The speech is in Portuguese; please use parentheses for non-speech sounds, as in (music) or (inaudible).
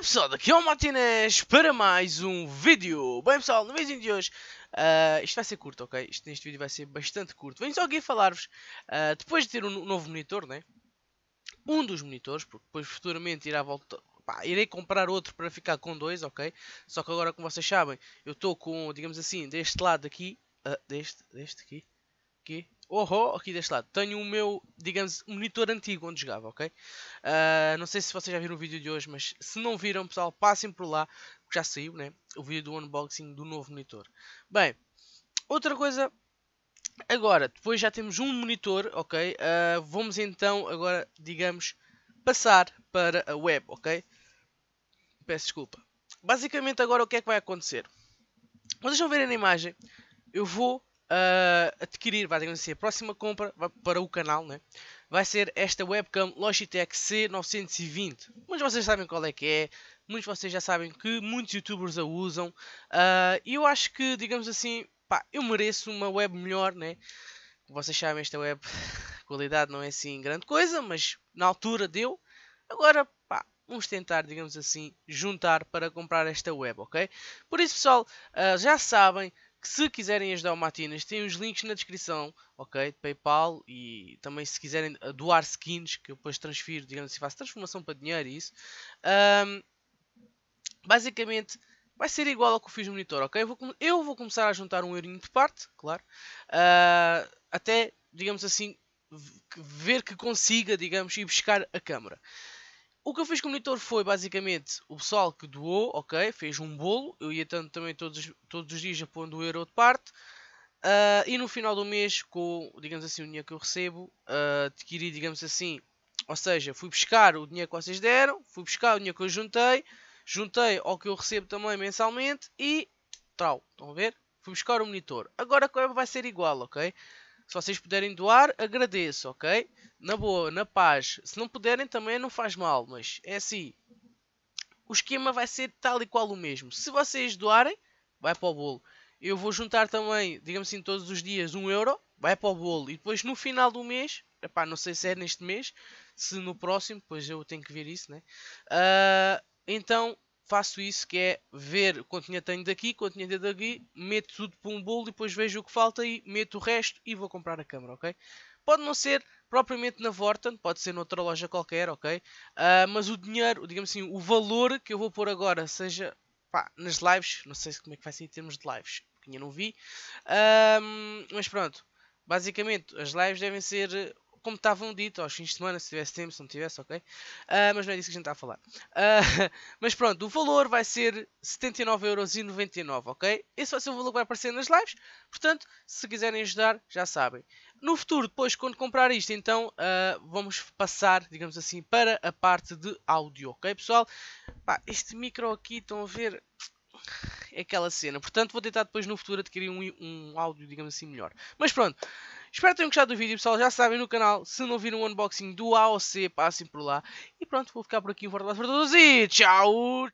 Olá pessoal, aqui é o Matinés para mais um vídeo. Bem pessoal, no vídeo de hoje, uh, isto vai ser curto, ok? Este, neste vídeo vai ser bastante curto. Venho só aqui falar-vos, uh, depois de ter um, um novo monitor, né? Um dos monitores, porque depois futuramente irá voltar, Pá, irei comprar outro para ficar com dois, ok? Só que agora, como vocês sabem, eu estou com, digamos assim, deste lado aqui, uh, deste, deste aqui, Aqui. Oh, oh, aqui deste lado. Tenho o meu, digamos, monitor antigo onde jogava, ok? Uh, não sei se vocês já viram o vídeo de hoje, mas se não viram, pessoal, passem por lá. Já saiu, né? O vídeo do unboxing do novo monitor. Bem, outra coisa Agora, depois já temos um monitor, ok? Uh, vamos então agora, digamos, passar para a web, ok? Peço desculpa. Basicamente agora o que é que vai acontecer? Vocês vão ver na imagem, eu vou uh, adquirir, vai ser assim, a próxima compra para o canal, né? vai ser esta webcam Logitech C920. Muitos de vocês sabem qual é que é, muitos de vocês já sabem que muitos youtubers a usam. Ah, e uh, eu acho que, digamos assim, pá, eu mereço uma web melhor, né? Vocês sabem, esta web (laughs) qualidade não é assim grande coisa, mas na altura deu. Agora, pá, vamos tentar, digamos assim, juntar para comprar esta web, ok? Por isso, pessoal, uh, já sabem, que se quiserem ajudar o Matinas, tem os links na descrição, ok? De PayPal e também se quiserem doar skins, que eu depois transfiro, digamos assim, faço transformação para dinheiro e isso. Um, basicamente, vai ser igual ao que eu fiz no monitor, ok? Eu vou, eu vou começar a juntar um eurinho de parte, claro. Uh, até, digamos assim, ver que consiga, digamos, ir buscar a câmera. O que eu fiz com o monitor foi basicamente o pessoal que doou, ok, fez um bolo, eu ia tanto também todos, todos os dias a pondo o euro de parte. Uh, e no final do mês, com digamos assim, o dinheiro que eu recebo, uh, adquiri, digamos assim, ou seja, fui buscar o dinheiro que vocês deram, fui buscar o dinheiro que eu juntei, juntei ao que eu recebo também mensalmente e trau, estão a ver? Fui buscar o monitor. Agora a coisa é vai ser igual, ok? Se vocês puderem doar, agradeço, ok? Na boa, na paz. Se não puderem, também não faz mal, mas é assim. O esquema vai ser tal e qual o mesmo. Se vocês doarem, vai para o bolo. Eu vou juntar também, digamos assim, todos os dias um euro, vai para o bolo. E depois no final do mês, epá, não sei se é neste mês, se no próximo, pois eu tenho que ver isso, né? Uh, então faço isso que é ver quanto dinheiro tenho daqui, quanto dinheiro tenho daqui, meto tudo para um bolo e depois vejo o que falta e meto o resto e vou comprar a câmera, ok? Pode não ser propriamente na Vorten, pode ser noutra loja qualquer, ok? Uh, mas o dinheiro, digamos assim, o valor que eu vou pôr agora, seja pá, nas lives, não sei como é que vai ser em termos de lives, porque ainda não vi, uh, mas pronto, basicamente as lives devem ser como estavam dito, aos fins de semana, se tivesse tempo, se não tivesse, ok? Uh, mas não é disso que a gente está a falar. Uh, (laughs) mas pronto, o valor vai ser 79,99€, ok? Esse vai ser o valor que vai aparecer nas lives. Portanto, se quiserem ajudar, já sabem. No futuro, depois, quando comprar isto, então uh, vamos passar, digamos assim, para a parte de áudio, ok, pessoal? Pá, este micro aqui, estão a ver (laughs) aquela cena. Portanto, vou tentar depois no futuro adquirir um, um áudio, digamos assim, melhor. Mas pronto. Espero que tenham gostado do vídeo, pessoal. Já sabem no canal, se não viram o unboxing do AOC, passem por lá. E pronto, vou ficar por aqui. Um forte abraço para todos e tchau!